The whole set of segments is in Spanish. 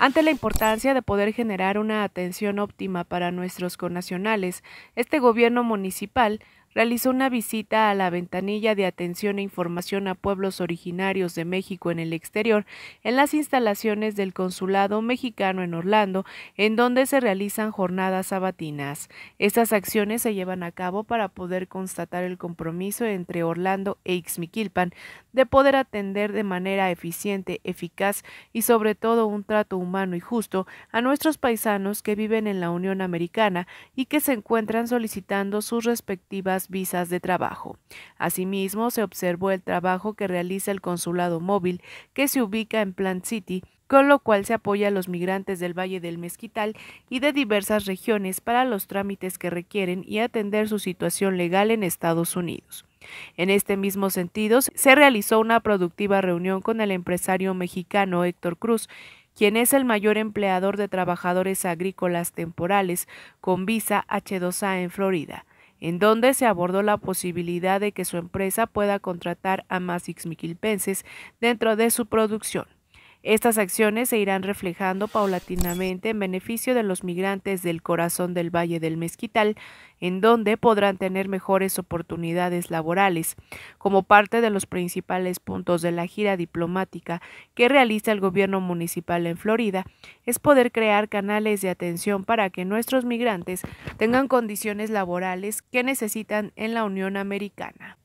Ante la importancia de poder generar una atención óptima para nuestros connacionales, este gobierno municipal realizó una visita a la ventanilla de atención e información a pueblos originarios de México en el exterior en las instalaciones del Consulado mexicano en Orlando, en donde se realizan jornadas sabatinas. Estas acciones se llevan a cabo para poder constatar el compromiso entre Orlando e Ixmiquilpan de poder atender de manera eficiente, eficaz y sobre todo un trato humano y justo a nuestros paisanos que viven en la Unión Americana y que se encuentran solicitando sus respectivas visas de trabajo. Asimismo, se observó el trabajo que realiza el consulado móvil, que se ubica en Plant City, con lo cual se apoya a los migrantes del Valle del Mezquital y de diversas regiones para los trámites que requieren y atender su situación legal en Estados Unidos. En este mismo sentido, se realizó una productiva reunión con el empresario mexicano Héctor Cruz, quien es el mayor empleador de trabajadores agrícolas temporales con visa H2A en Florida en donde se abordó la posibilidad de que su empresa pueda contratar a más xmiquilpenses dentro de su producción. Estas acciones se irán reflejando paulatinamente en beneficio de los migrantes del corazón del Valle del Mezquital, en donde podrán tener mejores oportunidades laborales, como parte de los principales puntos de la gira diplomática que realiza el gobierno municipal en Florida, es poder crear canales de atención para que nuestros migrantes tengan condiciones laborales que necesitan en la Unión Americana.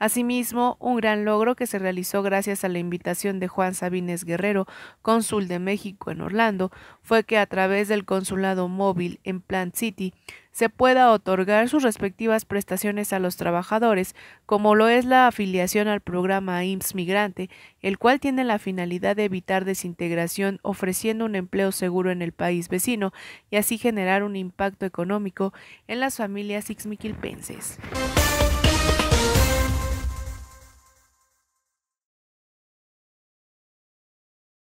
Asimismo, un gran logro que se realizó gracias a la invitación de Juan Sabines Guerrero, cónsul de México en Orlando, fue que a través del consulado móvil en Plant City se pueda otorgar sus respectivas prestaciones a los trabajadores, como lo es la afiliación al programa IMSS Migrante, el cual tiene la finalidad de evitar desintegración ofreciendo un empleo seguro en el país vecino y así generar un impacto económico en las familias ixmiquilpenses.